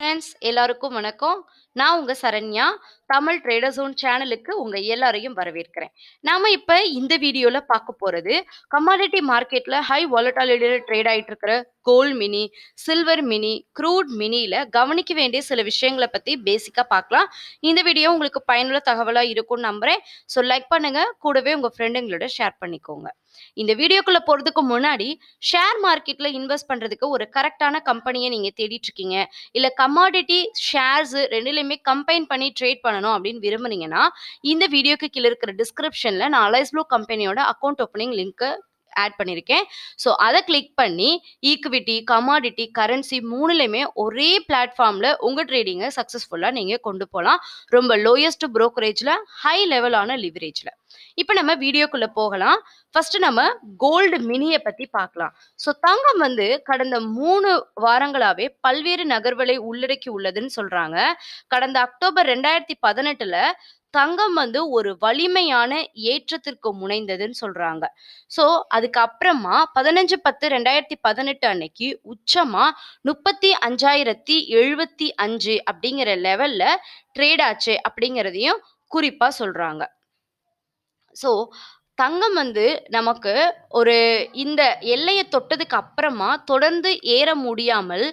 friends எல்லாருக்கும் வணக்கம் நான் உங்க சரண்யா தமிழ் ட்ரேடர் ஜோன் சேனலுக்கு உங்க எல்லாரையும் வரவேற்கிறேன் நாம இப்ப இந்த வீடியோல பார்க்க போறது கமாடிட்டி மார்க்கெட்ல ஹை வாலட்டாலிட்டியில ட்ரேட் ஆயிட்டு இருக்கிற gold mini silver mini crude மினியில கவனிக்க வேண்டிய சில விஷயங்களை பத்தி பேசிக்கா பார்க்கலாம் இந்த வீடியோ உங்களுக்கு பயனுள்ள தகவலா இருக்கும்னு நம்புறேன் ஸோ லைக் பண்ணுங்க கூடவே உங்க ஃப்ரெண்டுங்களோட ஷேர் பண்ணிக்கோங்க இந்த வீடியோக்குள்ள போறதுக்கு முன்னாடி ஷேர் மார்க்கெட்ல இன்வெஸ்ட் பண்றதுக்கு ஒரு கரெக்டான கம்பெனியை நீங்க தேடிட்டு இருக்கீங்க இல்ல கமாடிட்டி ஷேர்ஸ் ரெண்டுலையுமே கம்பைன் பண்ணி ட்ரேட் பண்ணணும் அப்படின்னு விரும்புனீங்கன்னா இந்த வீடியோக்கு கீழே இருக்கிற டிஸ்கிரிப்ஷன்ல நான் அலைஸ்லோ கம்பெனியோட அக்கௌண்ட் ஓப்பனிங் லிங்க் ஆட் பண்ணியிருக்கேன் ஸோ அதை கிளிக் பண்ணி ஈக்விட்டி கமாடிட்டி கரன்சி மூணுலையுமே ஒரே பிளாட்ஃபார்மில் உங்கள் ட்ரேடிங்கை சக்ஸஸ்ஃபுல்லாக நீங்கள் கொண்டு போகலாம் ரொம்ப லோயஸ்ட் ப்ரோக்கரேஜில் ஹை லெவலான லிவரேஜில் இப்போ நம்ம வீடியோக்குள்ளே போகலாம் ஃபஸ்ட்டு நம்ம கோல்டு மினியை பற்றி பார்க்கலாம் ஸோ தங்கம் வந்து கடந்த மூணு வாரங்களாகவே பல்வேறு நகர்வுகளை உள்ளடக்கி உள்ளதுன்னு சொல்கிறாங்க கடந்த அக்டோபர் ரெண்டாயிரத்தி பதினெட்டில் தங்கம் வந்து ஒரு வலிமையான ஏற்றத்திற்கு முனைந்ததுன்னு சொல்றாங்க ஸோ அதுக்கப்புறமா பதினஞ்சு பத்து ரெண்டாயிரத்தி பதினெட்டு அன்னைக்கு உச்சமா முப்பத்தி அஞ்சாயிரத்தி எழுபத்தி அஞ்சு அப்படிங்கிற லெவல்ல ட்ரேட் ஆச்சு அப்படிங்கிறதையும் குறிப்பா சொல்றாங்க ஸோ தங்கம் வந்து நமக்கு ஒரு இந்த எல்லையை தொட்டதுக்கு அப்புறமா தொடர்ந்து ஏற முடியாமல்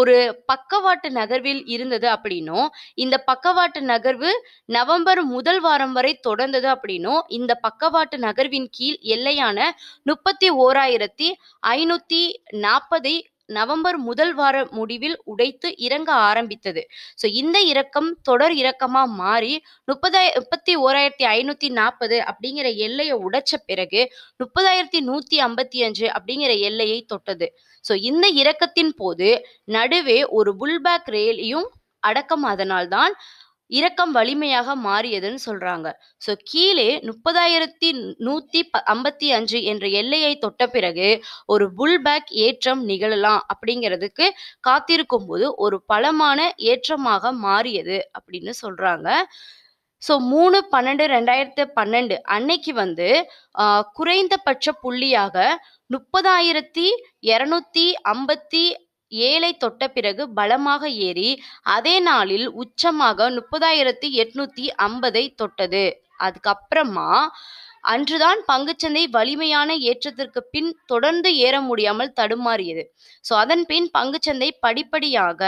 ஒரு பக்கவாட்டு நகர்வில் இருந்தது அப்படின்னும் இந்த பக்கவாட்டு நகர்வு நவம்பர் முதல் வாரம் வரை தொடர்ந்தது அப்படின்னும் இந்த பக்கவாட்டு நகர்வின் கீழ் எல்லையான முப்பத்தி ஓராயிரத்தி ஐநூத்தி நாற்பதை நவம்பர் முதல் வார முடிவில் உடைத்து இறங்க ஆரம்பித்தது ஸோ இந்த இறக்கம் தொடர் இறக்கமாக மாறி முப்பதாய முப்பத்தி ஓராயிரத்தி ஐநூத்தி நாற்பது அப்படிங்கிற எல்லையை உடைச்ச பிறகு முப்பதாயிரத்தி நூத்தி ஐம்பத்தி அஞ்சு அப்படிங்கிற எல்லையை தொட்டது ஸோ இந்த இறக்கத்தின் போது நடுவே ஒரு புல்பேக் ரேலியும் அடக்கம் அதனால்தான் இரக்கம் வலிமையாக மாறியதுன்னு சொல்றாங்க ஸோ கீழே முப்பதாயிரத்தி நூத்தி ஐம்பத்தி அஞ்சு என்ற எல்லையை தொட்ட பிறகு ஒரு புல் பேக் ஏற்றம் நிகழலாம் அப்படிங்கிறதுக்கு காத்திருக்கும் போது ஒரு பலமான ஏற்றமாக மாறியது அப்படின்னு சொல்றாங்க ஸோ மூணு பன்னெண்டு ரெண்டாயிரத்து பன்னெண்டு அன்னைக்கு வந்து குறைந்தபட்ச புள்ளியாக முப்பதாயிரத்தி இரநூத்தி ஐம்பத்தி ஏழை தொட்ட பிறகு பலமாக ஏறி அதே நாளில் உச்சமாக முப்பதாயிரத்தி எட்நூத்தி ஐம்பதை தொட்டது அதுக்கப்புறமா அன்றுதான் பங்குச்சந்தை வலிமையான ஏற்றத்திற்கு பின் தொடர்ந்து ஏற முடியாமல் தடுமாறியது ஸோ அதன் பின் பங்குச்சந்தை படிப்படியாக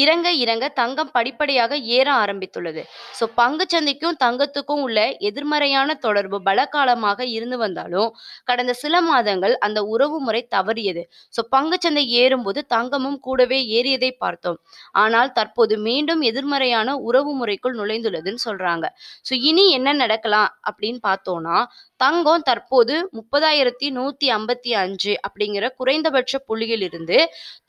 இறங்க இறங்க தங்கம் படிப்படியாக ஏற ஆரம்பித்துள்ளது ஸோ சந்தைக்கும் தங்கத்துக்கும் உள்ள எதிர்மறையான தொடர்பு பலகாலமாக இருந்து வந்தாலும் கடந்த சில மாதங்கள் அந்த உறவு முறை தவறியது ஸோ சந்தை ஏறும்போது தங்கமும் கூடவே ஏறியதை பார்த்தோம் ஆனால் தற்போது மீண்டும் எதிர்மறையான உறவு முறைக்குள் நுழைந்துள்ளதுன்னு சொல்றாங்க ஸோ இனி என்ன நடக்கலாம் அப்படின்னு பார்த்தோம்னா தங்கம் தற்போது முப்பதாயிரத்தி நூத்தி ஐம்பத்தி அஞ்சு அப்படிங்கிற குறைந்தபட்ச புள்ளியிலிருந்து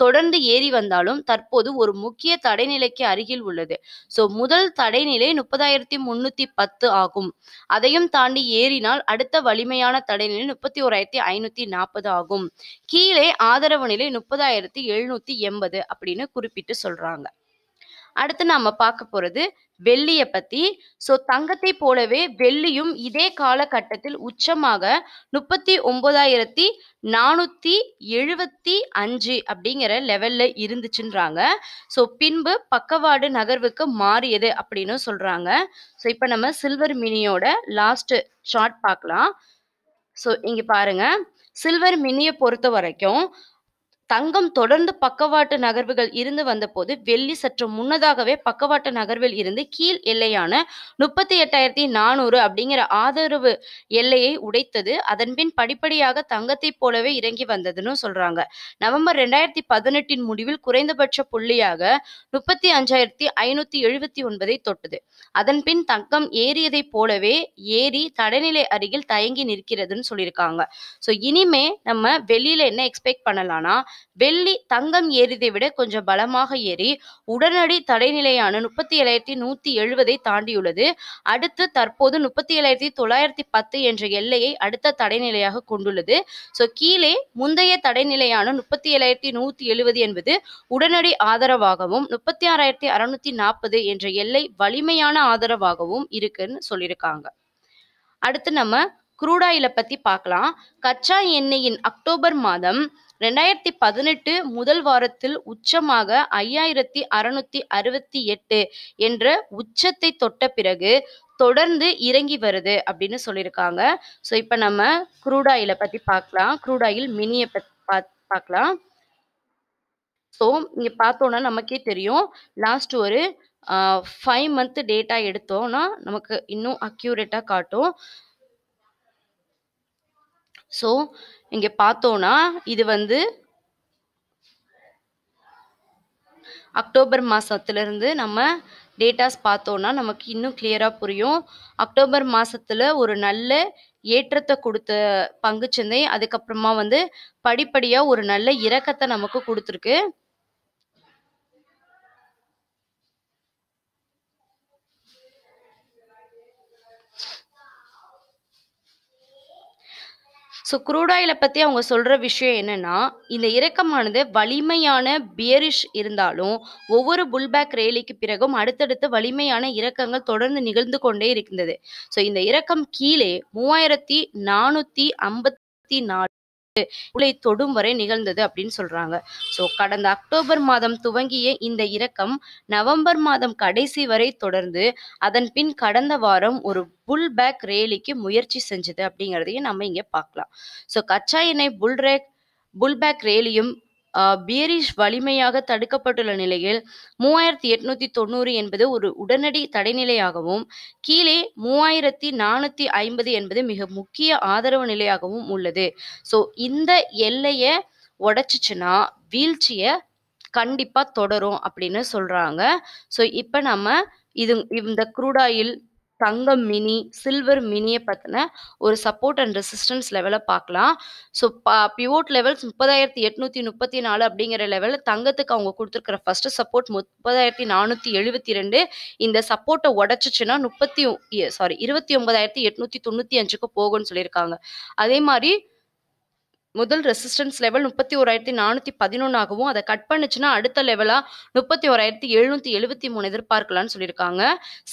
தொடர்ந்து ஏறி வந்தாலும் தற்போது ஒரு முக்கிய தடைநிலைக்கு அருகில் உள்ளது ஸோ முதல் தடைநிலை முப்பதாயிரத்தி முன்னூத்தி பத்து ஆகும் அதையும் தாண்டி ஏறினால் அடுத்த வலிமையான தடைநிலை முப்பத்தி ஓராயிரத்தி ஐநூத்தி நாற்பது ஆகும் கீழே ஆதரவு நிலை முப்பதாயிரத்தி எழுநூத்தி எண்பது அப்படின்னு குறிப்பிட்டு சொல்றாங்க அடுத்து நாம பார்க்க போறது வெள்ளியை பத்தி ஸோ தங்கத்தை போலவே வெள்ளியும் இதே காலகட்டத்தில் உச்சமாக முப்பத்தி ஒன்பதாயிரத்தி நானூத்தி எழுபத்தி அஞ்சு அப்படிங்கிற லெவல்ல இருந்துச்சுன்றாங்க ஸோ பின்பு பக்கவாடு நகர்வுக்கு மாறியது அப்படின்னு சொல்றாங்க ஸோ இப்போ நம்ம சில்வர் மினியோட லாஸ்ட் ஷார்ட் பார்க்கலாம் ஸோ இங்க பாருங்க சில்வர் மினியை பொறுத்த வரைக்கும் தங்கம் தொடர்ந்து பக்கவாட்டு நகர்வுகள் இருந்து வந்தபோது வெள்ளி சற்று முன்னதாகவே பக்கவாட்டு நகர்வில் இருந்து கீழ் எல்லையான முப்பத்தி எட்டாயிரத்தி நானூறு அப்படிங்கிற ஆதரவு எல்லையை உடைத்தது அதன்பின் படிப்படியாக தங்கத்தை போலவே இறங்கி வந்ததுன்னு சொல்றாங்க நவம்பர் ரெண்டாயிரத்தி பதினெட்டின் முடிவில் குறைந்தபட்ச புள்ளியாக முப்பத்தி அஞ்சாயிரத்தி ஐநூத்தி எழுபத்தி ஒன்பதை தொட்டது அதன்பின் தங்கம் ஏறியதை போலவே ஏறி தடைநிலை அருகில் தயங்கி நிற்கிறதுன்னு சொல்லியிருக்காங்க ஸோ இனிமே நம்ம வெளியில என்ன எக்ஸ்பெக்ட் பண்ணலாம்னா வெள்ளி தங்கம் ஏறியதை விட கொஞ்சம் பலமாக ஏறி உடனடி தடைநிலையான முப்பத்தி ஏழாயிரத்தி நூத்தி எழுபதை தாண்டியுள்ளது அடுத்து தற்போது முப்பத்தி ஏழாயிரத்தி தொள்ளாயிரத்தி பத்து என்ற எல்லையை அடுத்த தடைநிலையாக கொண்டுள்ளது சோ கீழே முந்தைய தடைநிலையான முப்பத்தி ஏழாயிரத்தி நூத்தி எழுபது என்பது உடனடி ஆதரவாகவும் முப்பத்தி ஆறாயிரத்தி அறுநூத்தி நாற்பது என்ற எல்லை வலிமையான ஆதரவாகவும் இருக்குன்னு சொல்லியிருக்காங்க அடுத்து நம்ம க்ரூட் ஆயிலை பற்றி பார்க்கலாம் கச்சா எண்ணெயின் அக்டோபர் மாதம் ரெண்டாயிரத்தி பதினெட்டு முதல் வாரத்தில் உச்சமாக ஐயாயிரத்தி அறுநூத்தி அறுபத்தி எட்டு என்ற உச்சத்தை தொட்ட பிறகு தொடர்ந்து இறங்கி வருது அப்படின்னு சொல்லியிருக்காங்க ஸோ இப்போ நம்ம க்ரூட் ஆயிலை பற்றி பார்க்கலாம் க்ரூட் ஆயில் மினியை பற்றி பார்க்கலாம் ஸோ இங்கே பார்த்தோன்னா நமக்கே தெரியும் லாஸ்ட் ஒரு ஃபைவ் மந்த் டேட்டா எடுத்தோம்னா நமக்கு இன்னும் அக்யூரேட்டாக காட்டும் ஸோ இங்கே பார்த்தோன்னா இது வந்து அக்டோபர் மாதத்துலேருந்து நம்ம டேட்டாஸ் பார்த்தோன்னா நமக்கு இன்னும் கிளியராக புரியும் அக்டோபர் மாதத்தில் ஒரு நல்ல ஏற்றத்தை கொடுத்த பங்குச்சந்தை அதுக்கப்புறமா வந்து படிப்படியாக ஒரு நல்ல இறக்கத்தை நமக்கு கொடுத்துருக்கு ஸோ குரூடாயிலை பற்றி அவங்க சொல்கிற விஷயம் என்னென்னா இந்த இறக்கமானது வலிமையான பியரிஷ் இருந்தாலும் ஒவ்வொரு புல்பேக் ரேலிக்கு பிறகும் அடுத்தடுத்து வலிமையான இறக்கங்கள் தொடர்ந்து நிகழ்ந்து கொண்டே இருக்கின்றது ஸோ இந்த இறக்கம் கீழே மூவாயிரத்தி நானூற்றி ஐம்பத்தி நாலு உலை தொடும் வரை நிகழ்ந்தது அப்படின்னு சொல்றாங்க சோ கடந்த அக்டோபர் மாதம் துவங்கிய இந்த இறக்கம் நவம்பர் மாதம் கடைசி வரை தொடர்ந்து அதன் பின் கடந்த வாரம் ஒரு புல் பேக் ரேலிக்கு முயற்சி செஞ்சது அப்படிங்கிறதையும் நம்ம இங்க பார்க்கலாம் சோ கச்சா எண்ணெய் புல் ரேக் புல்பேக் ரேலியும் பியரிஷ் வலிமையாக தடுக்கப்பட்டுள்ள நிலையில் மூவாயிரத்தி எட்நூத்தி தொண்ணூறு என்பது ஒரு உடனடி தடைநிலையாகவும் கீழே மூவாயிரத்தி நானூத்தி ஐம்பது என்பது மிக முக்கிய ஆதரவு நிலையாகவும் உள்ளது ஸோ இந்த எல்லையை உடைச்சிச்சுன்னா வீழ்ச்சியை கண்டிப்பாக தொடரும் அப்படின்னு சொல்கிறாங்க ஸோ இப்போ நம்ம இது இந்த குரூடாயில் தங்கம் மினி சில்வர் மினியை பற்றின ஒரு சப்போர்ட் அண்ட் ரெசிஸ்டன்ஸ் லெவலை பார்க்கலாம் ஸோ பா பிவோட் லெவல்ஸ் முப்பதாயிரத்தி எட்நூற்றி முப்பத்தி நாலு அப்படிங்கிற லெவலில் தங்கத்துக்கு அவங்க கொடுத்துருக்குற ஃபர்ஸ்ட் சப்போர்ட் முப்பதாயிரத்தி நானூற்றி எழுபத்தி ரெண்டு இந்த சப்போர்ட்டை உடச்சிச்சுன்னா முப்பத்தி சாரி இருபத்தி ஒன்பதாயிரத்தி எட்நூற்றி தொண்ணூற்றி அஞ்சுக்கு போகும்னு சொல்லியிருக்காங்க அதே மாதிரி முதல் ரெசிஸ்டன்ஸ் லெவல் முப்பத்தி ஓராயிரத்தி நானூற்றி பதினொன்றாகவும் அதை கட் பண்ணுச்சுன்னா அடுத்த லெவலாக முப்பத்தி ஓராயிரத்தி எழுநூற்றி எழுபத்தி மூணு எதிர்பார்க்கலாம்னு சொல்லியிருக்காங்க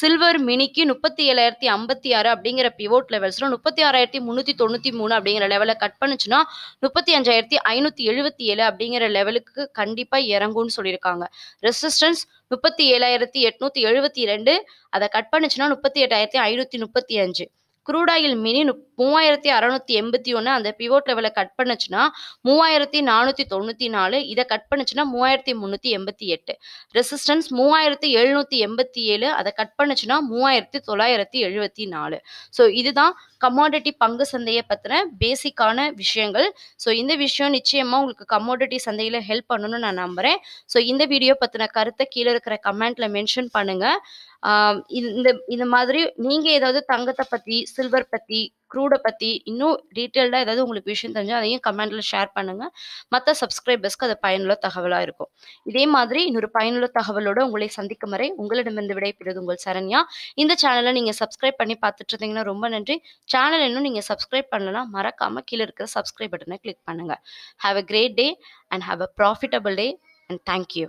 சில்வர் மினிக்கு முப்பத்தி ஏழாயிரத்தி ஐம்பத்தி ஆறு அப்படிங்கிற பிவோட் லெவல்ஸில் முப்பத்தி ஆறாயிரத்தி முந்நூற்றி தொண்ணூற்றி மூணு அப்படிங்கிற லெவலில் கட் பண்ணுச்சுன்னா முப்பத்தி அஞ்சாயிரத்தி ஐநூற்றி எழுபத்தி ஏழு அப்படிங்கிற லெவலுக்கு கண்டிப்பாக இறங்கும்னு சொல்லியிருக்காங்க ரெசிஸ்டன்ஸ் முப்பத்தி ஏழாயிரத்தி எட்நூற்றி எழுபத்தி ரெண்டு அதை கட் பண்ணுச்சுன்னா முப்பத்தி எட்டாயிரத்தி ஐநூற்றி முப்பத்தி அஞ்சு க்ரூட் ஆயில் மினி மூவாயிரத்தி அறநூத்தி எண்பத்தி ஒன்று அந்த பிவோட் லெவலை கட் பண்ணுச்சுன்னா மூவாயிரத்தி நானூற்றி தொண்ணூற்றி நாலு இதை கட் பண்ணுச்சுன்னா மூவாயிரத்தி முந்நூற்றி எண்பத்தி எட்டு ரெசிஸ்டன்ஸ் மூவாயிரத்தி எழுநூற்றி எண்பத்தி ஏழு அதை கட் பண்ணுச்சுன்னா மூவாயிரத்தி தொள்ளாயிரத்தி எழுபத்தி நாலு ஸோ இதுதான் கமாடிட்டி பங்கு சந்தையை பற்றின பேசிக்கான விஷயங்கள் ஸோ இந்த விஷயம் நிச்சயமாக உங்களுக்கு கமாடிட்டி சந்தையில் ஹெல்ப் பண்ணணும்னு நான் நம்புகிறேன் ஸோ இந்த வீடியோ பற்றின கருத்தை கீழே இருக்கிற கமெண்ட்டில் மென்ஷன் பண்ணுங்கள் இந்த இந்த மாதிரி நீங்க ஏதாவது தங்கத்தை பத்தி சில்வர் பத்தி க்ரூடை பத்தி இன்னும் டீட்டெயில்டா ஏதாவது உங்களுக்கு விஷயம் தெரிஞ்சு அதையும் கமெண்ட்ல ஷேர் பண்ணுங்க மற்ற சப்ஸ்கிரைபர்ஸ்க்கு அது பயனுள்ள தகவலா இருக்கும் இதே மாதிரி இன்னொரு பயனுள்ள தகவலோட உங்களை சந்திக்கும் வரை உங்களிடமிருந்து விடைபெறுவது உங்கள் சரண்யா இந்த சேனலை நீங்க சப்ஸ்கிரைப் பண்ணி பார்த்துட்டு இருந்தீங்கன்னா ரொம்ப நன்றி சேனல் இன்னும் நீங்க சப்ஸ்கிரைப் பண்ணலாம் மறக்காம கீழே இருக்கிற சப்ஸ்கிரைப் பட்டனை கிளிக் பண்ணுங்க have a great day and have a profitable day and thank you